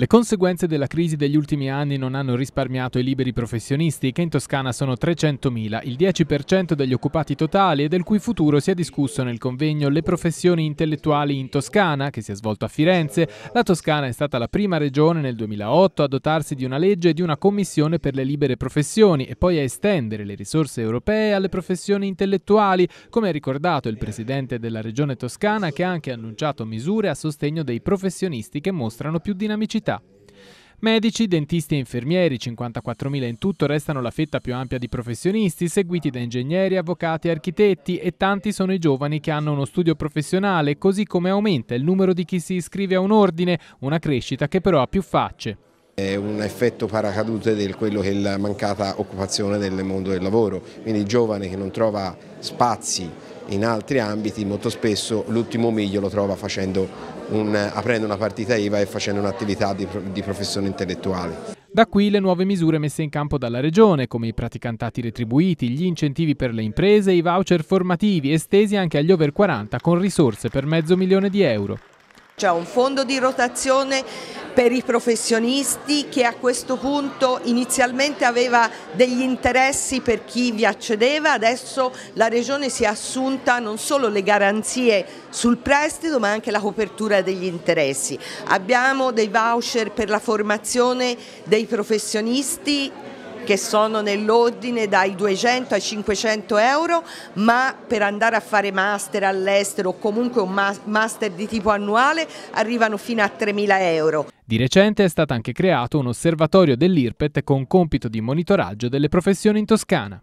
Le conseguenze della crisi degli ultimi anni non hanno risparmiato i liberi professionisti, che in Toscana sono 300.000, il 10% degli occupati totali e del cui futuro si è discusso nel convegno Le professioni intellettuali in Toscana, che si è svolto a Firenze. La Toscana è stata la prima regione nel 2008 a dotarsi di una legge e di una commissione per le libere professioni e poi a estendere le risorse europee alle professioni intellettuali, come ha ricordato il presidente della regione toscana che ha anche annunciato misure a sostegno dei professionisti che mostrano più dinamicità città. Medici, dentisti e infermieri, 54.000 in tutto, restano la fetta più ampia di professionisti, seguiti da ingegneri, avvocati, e architetti e tanti sono i giovani che hanno uno studio professionale, così come aumenta il numero di chi si iscrive a un ordine, una crescita che però ha più facce. È un effetto paracadute di quello che è la mancata occupazione del mondo del lavoro, quindi il giovane che non trova spazi in altri ambiti molto spesso l'ultimo miglio lo trova un, aprendo una partita IVA e facendo un'attività di, di professione intellettuale. Da qui le nuove misure messe in campo dalla Regione, come i praticantati retribuiti, gli incentivi per le imprese i voucher formativi estesi anche agli over 40 con risorse per mezzo milione di euro. C'è un fondo di rotazione per i professionisti che a questo punto inizialmente aveva degli interessi per chi vi accedeva, adesso la Regione si è assunta non solo le garanzie sul prestito ma anche la copertura degli interessi. Abbiamo dei voucher per la formazione dei professionisti che sono nell'ordine dai 200 ai 500 euro, ma per andare a fare master all'estero o comunque un master di tipo annuale arrivano fino a 3.000 euro. Di recente è stato anche creato un osservatorio dell'IRPET con compito di monitoraggio delle professioni in Toscana.